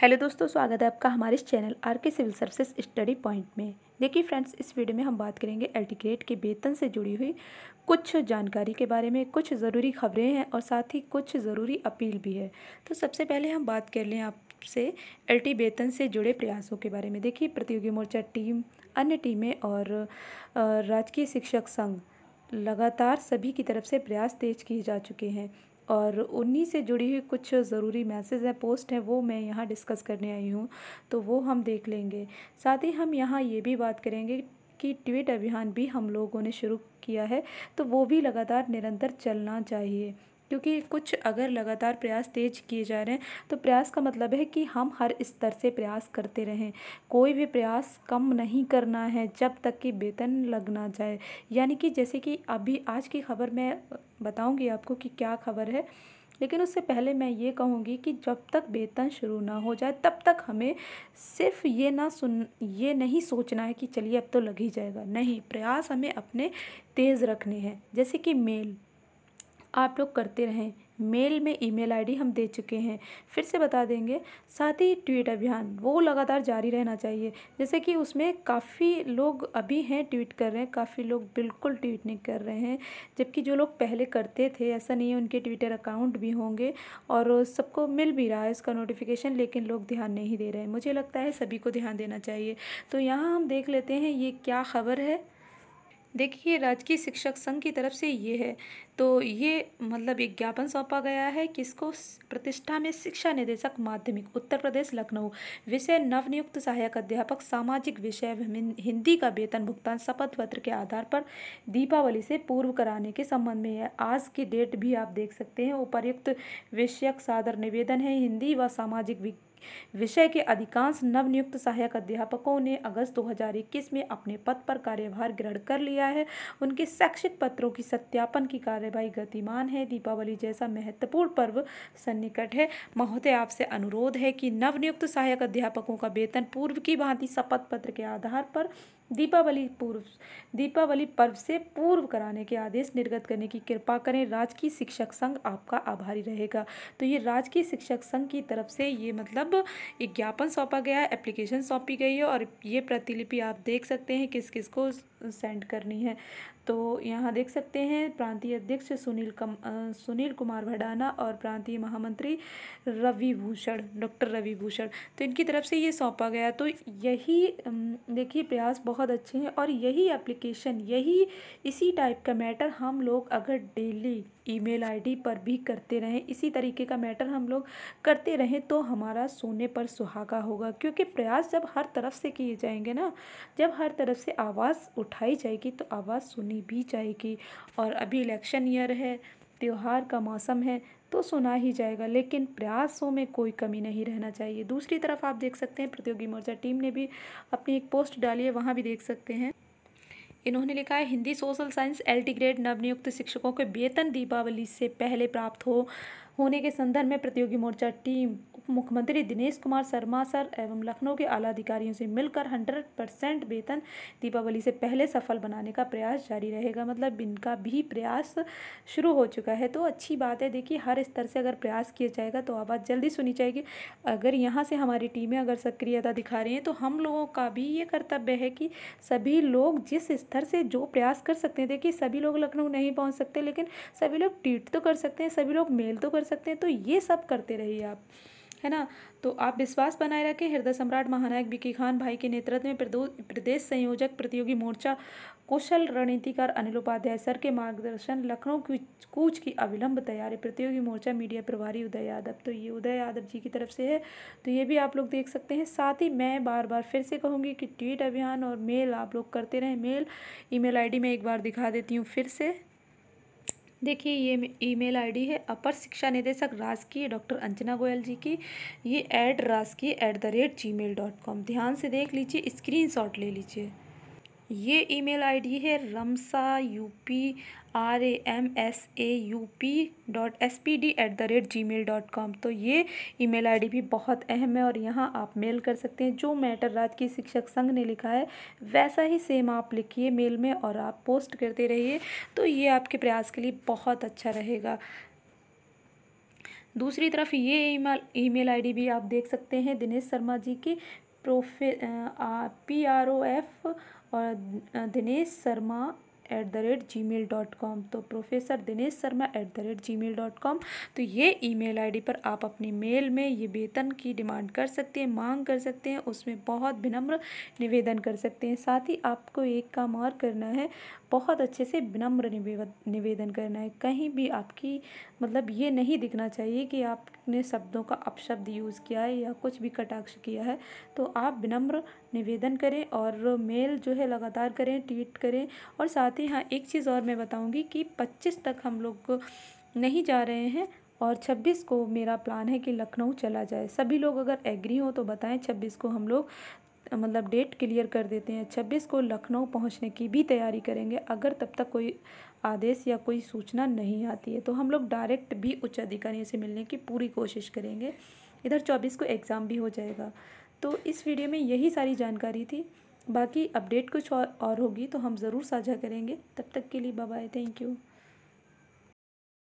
hello दोस्तों स्वागत है आपका हमारे इस channel R K civil services study point में देखिए फ्रेंड्स इस वीडियो में हम बात करेंगे एल्टिग्रेट के वेतन से जुड़ी हुई कुछ जानकारी के बारे में कुछ ज़रूरी खबरें हैं और साथ ही कुछ ज़रूरी अपील भी है तो सबसे पहले हम बात कर लें आपसे एल्टी वेतन से जुड़े प्रयासों के बारे में देखिए प्रतियोगी मोर्चा टीम अन्य टीमें और राजकीय शिक्षक संघ लगातार सभी की तरफ से प्रयास तेज किए जा चुके हैं और उन्हीं से जुड़ी हुई कुछ ज़रूरी मैसेज है पोस्ट है वो मैं यहाँ डिस्कस करने आई हूँ तो वो हम देख लेंगे साथ ही हम यहाँ ये भी बात करेंगे कि ट्वीट अभियान भी हम लोगों ने शुरू किया है तो वो भी लगातार निरंतर चलना चाहिए क्योंकि कुछ अगर लगातार प्रयास तेज किए जा रहे हैं तो प्रयास का मतलब है कि हम हर स्तर से प्रयास करते रहें कोई भी प्रयास कम नहीं करना है जब तक कि वेतन लग ना जाए यानी कि जैसे कि अभी आज की खबर मैं बताऊंगी आपको कि क्या खबर है लेकिन उससे पहले मैं ये कहूँगी कि जब तक वेतन शुरू ना हो जाए तब तक हमें सिर्फ ये ना सुन ये नहीं सोचना है कि चलिए अब तो लग ही जाएगा नहीं प्रयास हमें अपने तेज़ रखने हैं जैसे कि मेल आप लोग करते रहें मेल में ईमेल आईडी हम दे चुके हैं फिर से बता देंगे साथ ही ट्वीट अभियान वो लगातार जारी रहना चाहिए जैसे कि उसमें काफ़ी लोग अभी हैं ट्वीट कर रहे हैं काफ़ी लोग बिल्कुल ट्वीट नहीं कर रहे हैं जबकि जो लोग पहले करते थे ऐसा नहीं है उनके ट्विटर अकाउंट भी होंगे और सबको मिल भी रहा है इसका नोटिफिकेशन लेकिन लोग ध्यान नहीं दे रहे हैं मुझे लगता है सभी को ध्यान देना चाहिए तो यहाँ हम देख लेते हैं ये क्या खबर है देखिए राजकीय शिक्षक संघ की तरफ से ये है तो ये मतलब एक ज्ञापन सौंपा गया है कि इसको प्रतिष्ठा में शिक्षा निदेशक माध्यमिक उत्तर प्रदेश लखनऊ विषय नवनियुक्त सहायक अध्यापक सामाजिक विषय हिंदी का वेतन भुगतान शपथ पत्र के आधार पर दीपावली से पूर्व कराने के संबंध में है आज की डेट भी आप देख सकते हैं उपरयुक्त विषयक सादर निवेदन है हिंदी व सामाजिक विषय के अधिकांश नवनियुक्त सहायक अध्यापकों ने अगस्त 2021 में अपने पद पर कार्यभार ग्रहण कर लिया है उनके शैक्षिक पत्रों की सत्यापन की कार्यवाही गतिमान है दीपावली जैसा महत्वपूर्ण पर्व सन्निकट है महोदय आपसे अनुरोध है कि नवनियुक्त सहायक अध्यापकों का वेतन पूर्व की भांति शपथ पत्र के आधार पर दीपावली पूर्व दीपावली पर्व से पूर्व कराने के आदेश निर्गत करने की कृपा करें राजकीय शिक्षक संघ आपका आभारी रहेगा तो ये राजकीय शिक्षक संघ की तरफ से ये मतलब अब ये ज्ञापन सौंपा गया एप्लीकेशन सौंपी गई है और ये प्रतिलिपि आप देख सकते हैं किस किस को सेंड करनी है तो यहाँ देख सकते हैं प्रांतीय अध्यक्ष सुनील कम सुनील कुमार भडाना और प्रांतीय महामंत्री रवि भूषण डॉक्टर रवि भूषण तो इनकी तरफ से ये सौंपा गया तो यही देखिए प्रयास बहुत अच्छे हैं और यही एप्लीकेशन यही इसी टाइप का मैटर हम लोग अगर डेली ईमेल आईडी पर भी करते रहें इसी तरीके का मैटर हम लोग करते रहें तो हमारा सोने पर सुहागा होगा क्योंकि प्रयास जब हर तरफ से किए जाएंगे ना जब हर तरफ से आवाज़ उठ उठाई जाएगी तो आवाज़ सुनी भी जाएगी और अभी इलेक्शन ईयर है त्यौहार का मौसम है तो सुना ही जाएगा लेकिन प्रयासों में कोई कमी नहीं रहना चाहिए दूसरी तरफ आप देख सकते हैं प्रतियोगी मोर्चा टीम ने भी अपनी एक पोस्ट डाली है वहाँ भी देख सकते हैं इन्होंने लिखा है Hindi social science L T grade नवनियुक्त शिक्षकों के वेतन दीपावली से पहले प्राप्त हो होने के संदर्भ में प्रतियोगी मोर्चा टीम उप मुख्यमंत्री दिनेश कुमार शर्मा सर एवं लखनऊ के आला अधिकारियों से मिलकर हंड्रेड परसेंट वेतन दीपावली से पहले सफल बनाने का प्रयास जारी रहेगा मतलब इनका भी प्रयास शुरू हो चुका है तो अच्छी बात है देखिए हर स्तर से अगर प्रयास किया जाएगा तो आवाज़ जल्दी सुनी जाएगी अगर यहाँ से हमारी टीमें अगर सक्रियता दिखा रही हैं तो हम लोगों का भी ये कर्तव्य है कि सभी लोग जिस स्तर से जो प्रयास कर सकते हैं देखिए सभी लोग लखनऊ नहीं पहुँच सकते लेकिन सभी लोग ट्वीट तो कर सकते हैं सभी लोग मेल तो कर सकते हैं तो ये सब करते रहिए आप है ना तो आप विश्वास बनाए रखें हृदय सम्राट महानायक बिकी खान भाई के नेतृत्व में प्रदेश संयोजक प्रतियोगी मोर्चा कुशल रणनीतिकार अनिल उपाध्याय सर के मार्गदर्शन लखनऊ की कूच की अविलंब तैयारी प्रतियोगी मोर्चा मीडिया प्रभारी उदय यादव तो ये उदय यादव जी की तरफ से है तो ये भी आप लोग देख सकते हैं साथ ही मैं बार बार फिर से कहूँगी कि ट्वीट अभियान और मेल आप लोग करते रहें मेल ई मेल मैं एक बार दिखा देती हूँ फिर से देखिए ये ईमेल आईडी है अपर शिक्षा निदेशक राजकीय डॉक्टर अंजना गोयल जी की ये एट राजकीय at the rate G mail dot com ध्यान से देख लीजिए स्क्रीन शॉट ले लीजिए ये ईमेल आईडी है रमसा U P R A M S A U P dot S P D at the rate G mail dot com तो ये ईमेल आईडी भी बहुत अहम है और यहाँ आप मेल कर सकते हैं जो मैटर राज की शिक्षक संघ ने लिखा है वैसा ही सेम आप लिखिए मेल में और आप पोस्ट करते रहिए तो ये आपके प्रयास के लिए बहुत अच्छा रहेगा दूसरी तरफ ये ईमेल ईमेल आईडी भी आप देख सकते हैं दिनेश शर्मा जी की prof P R O F और Dinesh Sharma at the rate G mail dot com तो professor Dinesh Sharma at the rate G mail dot com तो ये ईमेल आईडी पर आप अपनी मेल में ये वेतन की डिमांड कर सकते हैं मांग कर सकते हैं उसमें बहुत विनम्र निवेदन कर सकते हैं साथ ही आपको एक काम और करना है बहुत अच्छे से विनम्र निवेदन करना है कहीं भी आपकी मतलब ये नहीं दिखना चाहिए कि आपने शब्दों का अपशब्द यूज़ किया है या कुछ भी कटाक्ष किया है तो आप विनम्र निवेदन करें और मेल जो है लगातार करें ट्वीट करें और साथ ही हाँ एक चीज़ और मैं बताऊँगी कि पच्चीस तक हम लोग नहीं जा रहे हैं और 26 को मेरा प्लान है कि लखनऊ चला जाए सभी लोग अगर एग्री हो तो बताएं 26 को हम लोग मतलब डेट क्लियर कर देते हैं छब्बीस को लखनऊ पहुंचने की भी तैयारी करेंगे अगर तब तक कोई आदेश या कोई सूचना नहीं आती है तो हम लोग डायरेक्ट भी उच्च अधिकारियों से मिलने की पूरी कोशिश करेंगे इधर चौबीस को एग्ज़ाम भी हो जाएगा तो इस वीडियो में यही सारी जानकारी थी बाकी अपडेट कुछ और, और होगी तो हम ज़रूर साझा करेंगे तब तक के लिए बाय थैंक यू